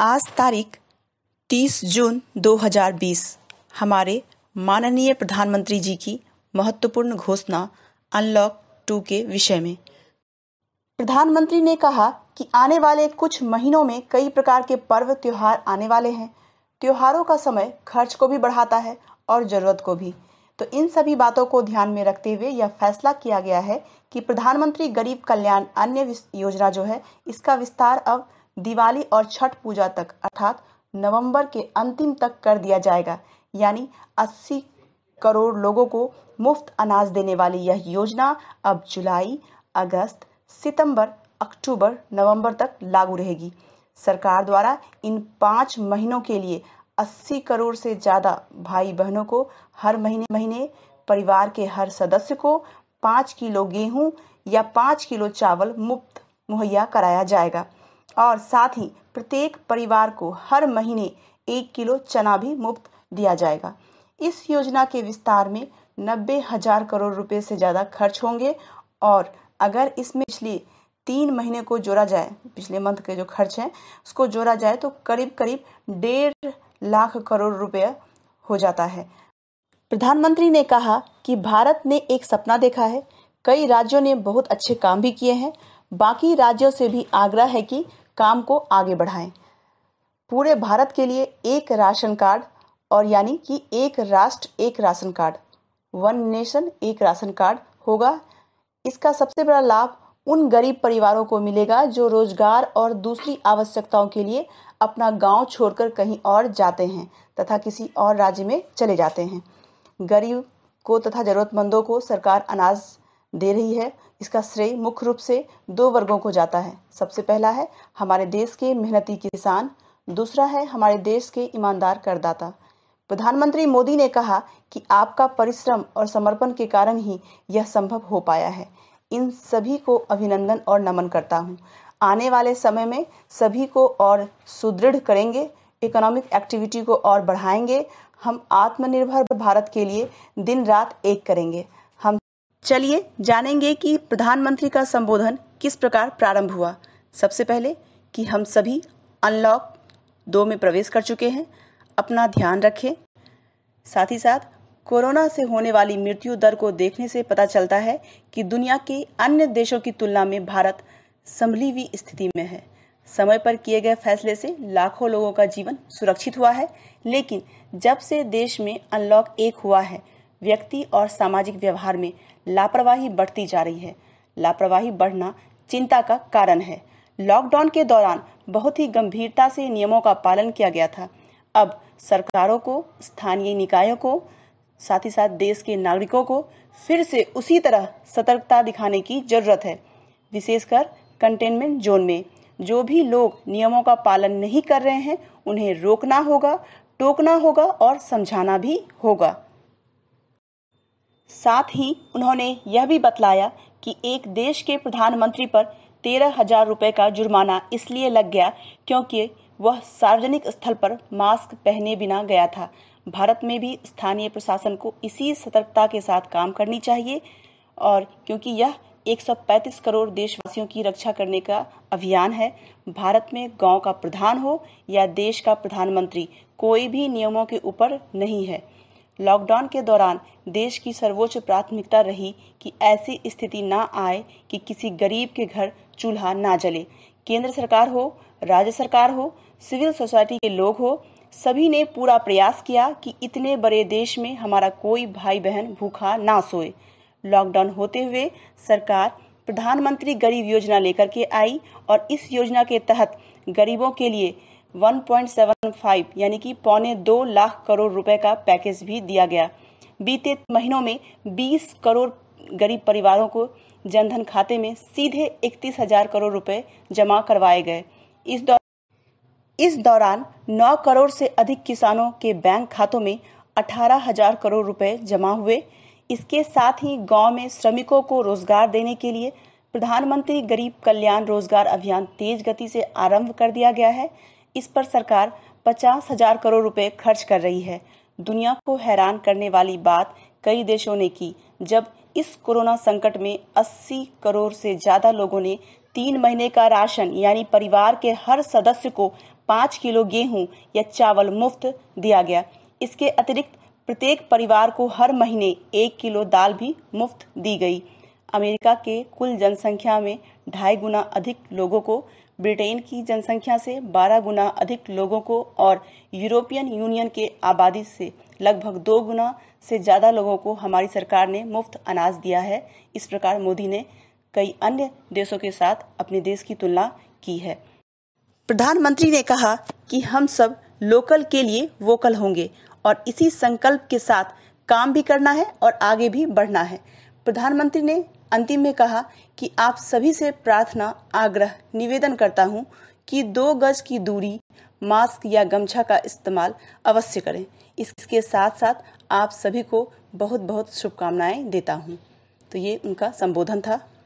आज तारीख 30 जून 2020 हमारे माननीय प्रधानमंत्री जी की महत्वपूर्ण घोषणा अनलॉक टू के विषय में प्रधानमंत्री ने कहा कि आने वाले कुछ महीनों में कई प्रकार के पर्व त्योहार आने वाले हैं त्योहारों का समय खर्च को भी बढ़ाता है और ज़रूरत को भी तो इन सभी बातों को ध्यान में रखते हुए यह फैसला किया गया है कि प्रधानमंत्री गरीब कल्याण अन्य योजना जो है इसका विस्तार अब दिवाली और छठ पूजा तक अर्थात नवंबर के अंतिम तक कर दिया जाएगा यानी 80 करोड़ लोगों को मुफ्त अनाज देने वाली यह योजना अब जुलाई अगस्त सितंबर, अक्टूबर नवंबर तक लागू रहेगी सरकार द्वारा इन पाँच महीनों के लिए 80 करोड़ से ज़्यादा भाई बहनों को हर महीने महीने परिवार के हर सदस्य को पाँच किलो गेहूं या पाँच किलो चावल मुफ्त मुहैया कराया जाएगा और साथ ही प्रत्येक परिवार को हर महीने एक किलो चना भी मुफ्त दिया जाएगा इस योजना के विस्तार में नब्बे हजार करोड़ रुपए से ज़्यादा खर्च होंगे और अगर इसमें पिछले तीन महीने को जोड़ा जाए पिछले मंथ के जो खर्च हैं उसको जोड़ा जाए तो करीब करीब डेढ़ लाख करोड़ रुपए हो जाता है प्रधानमंत्री ने कहा कि भारत ने एक सपना देखा है कई राज्यों ने बहुत अच्छे काम भी किए हैं बाकी राज्यों से भी आग्रह है कि काम को आगे बढ़ाएं पूरे भारत के लिए एक राशन कार्ड और यानी कि एक राष्ट्र एक राशन कार्ड वन नेशन एक राशन कार्ड होगा इसका सबसे बड़ा लाभ उन गरीब परिवारों को मिलेगा जो रोजगार और दूसरी आवश्यकताओं के लिए अपना गांव छोड़कर कहीं और जाते हैं तथा किसी और राज्य में चले जाते हैं गरीब को तथा ज़रूरतमंदों को सरकार अनाज दे रही है इसका श्रेय मुख्य रूप से दो वर्गों को जाता है सबसे पहला है हमारे देश के मेहनती किसान दूसरा है हमारे देश के ईमानदार करदाता प्रधानमंत्री मोदी ने कहा कि आपका परिश्रम और समर्पण के कारण ही यह संभव हो पाया है इन सभी को अभिनंदन और नमन करता हूँ आने वाले समय में सभी को और सुदृढ़ करेंगे इकोनॉमिक एक्टिविटी को और बढ़ाएंगे हम आत्मनिर्भर भारत के लिए दिन रात एक करेंगे चलिए जानेंगे कि प्रधानमंत्री का संबोधन किस प्रकार प्रारंभ हुआ सबसे पहले कि हम सभी अनलॉक दो में प्रवेश कर चुके हैं अपना ध्यान रखें साथ ही साथ कोरोना से होने वाली मृत्यु दर को देखने से पता चलता है कि दुनिया के अन्य देशों की तुलना में भारत संभली हुई स्थिति में है समय पर किए गए फैसले से लाखों लोगों का जीवन सुरक्षित हुआ है लेकिन जब से देश में अनलॉक एक हुआ है व्यक्ति और सामाजिक व्यवहार में लापरवाही बढ़ती जा रही है लापरवाही बढ़ना चिंता का कारण है लॉकडाउन के दौरान बहुत ही गंभीरता से नियमों का पालन किया गया था अब सरकारों को स्थानीय निकायों को साथ ही साथ देश के नागरिकों को फिर से उसी तरह सतर्कता दिखाने की जरूरत है विशेषकर कंटेनमेंट जोन में जो भी लोग नियमों का पालन नहीं कर रहे हैं उन्हें रोकना होगा टोकना होगा और समझाना भी होगा साथ ही उन्होंने यह भी बतलाया कि एक देश के प्रधानमंत्री पर तेरह हजार रुपए का जुर्माना इसलिए लग गया क्योंकि वह सार्वजनिक स्थल पर मास्क पहने बिना गया था भारत में भी स्थानीय प्रशासन को इसी सतर्कता के साथ काम करनी चाहिए और क्योंकि यह 135 करोड़ देशवासियों की रक्षा करने का अभियान है भारत में गांव का प्रधान हो या देश का प्रधानमंत्री कोई भी नियमों के ऊपर नहीं है लॉकडाउन के दौरान देश की सर्वोच्च प्राथमिकता रही कि ऐसी स्थिति ना आए कि किसी गरीब के घर चूल्हा ना जले केंद्र सरकार हो राज्य सरकार हो सिविल सोसाइटी के लोग हो सभी ने पूरा प्रयास किया कि इतने बड़े देश में हमारा कोई भाई बहन भूखा ना सोए लॉकडाउन होते हुए सरकार प्रधानमंत्री गरीब योजना लेकर के आई और इस योजना के तहत गरीबों के लिए 1.75 यानी कि पौने दो लाख करोड़ रुपए का पैकेज भी दिया गया बीते महीनों में 20 करोड़ गरीब परिवारों को जनधन खाते में सीधे इकतीस हजार करोड़ रुपए जमा करवाए गए इस दौर इस दौरान 9 करोड़ से अधिक किसानों के बैंक खातों में अठारह हजार करोड़ रुपए जमा हुए इसके साथ ही गांव में श्रमिकों को रोजगार देने के लिए प्रधानमंत्री गरीब कल्याण रोजगार अभियान तेज गति से आरंभ कर दिया गया है इस पर सरकार पचास हजार करोड़ रुपए खर्च कर रही है दुनिया को हैरान करने वाली बात कई देशों ने की जब इस कोरोना संकट में 80 करोड़ से ज्यादा लोगों ने तीन महीने का राशन यानी परिवार के हर सदस्य को पाँच किलो गेहूं या चावल मुफ्त दिया गया इसके अतिरिक्त प्रत्येक परिवार को हर महीने एक किलो दाल भी मुफ्त दी गई अमेरिका के कुल जनसंख्या में ढाई गुना अधिक लोगों को ब्रिटेन की जनसंख्या से 12 गुना अधिक लोगों को और यूरोपियन यूनियन के आबादी से लगभग दो गुना से ज़्यादा लोगों को हमारी सरकार ने मुफ्त अनाज दिया है इस प्रकार मोदी ने कई अन्य देशों के साथ अपने देश की तुलना की है प्रधानमंत्री ने कहा कि हम सब लोकल के लिए वोकल होंगे और इसी संकल्प के साथ काम भी करना है और आगे भी बढ़ना है प्रधानमंत्री ने अंतिम में कहा कि आप सभी से प्रार्थना आग्रह निवेदन करता हूं कि दो गज की दूरी मास्क या गमछा का इस्तेमाल अवश्य करें इसके साथ साथ आप सभी को बहुत बहुत शुभकामनाएं देता हूं तो ये उनका संबोधन था